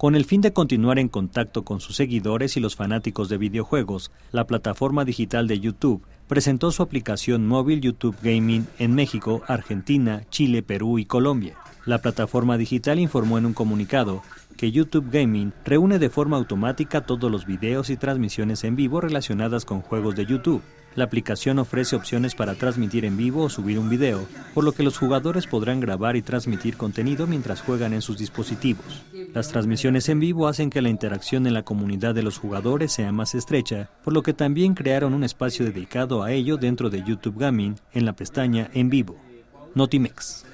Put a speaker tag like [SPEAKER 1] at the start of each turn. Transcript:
[SPEAKER 1] Con el fin de continuar en contacto con sus seguidores y los fanáticos de videojuegos, la plataforma digital de YouTube presentó su aplicación móvil YouTube Gaming en México, Argentina, Chile, Perú y Colombia. La plataforma digital informó en un comunicado que YouTube Gaming reúne de forma automática todos los videos y transmisiones en vivo relacionadas con juegos de YouTube la aplicación ofrece opciones para transmitir en vivo o subir un video, por lo que los jugadores podrán grabar y transmitir contenido mientras juegan en sus dispositivos. Las transmisiones en vivo hacen que la interacción en la comunidad de los jugadores sea más estrecha, por lo que también crearon un espacio dedicado a ello dentro de YouTube Gaming en la pestaña En vivo. Notimex.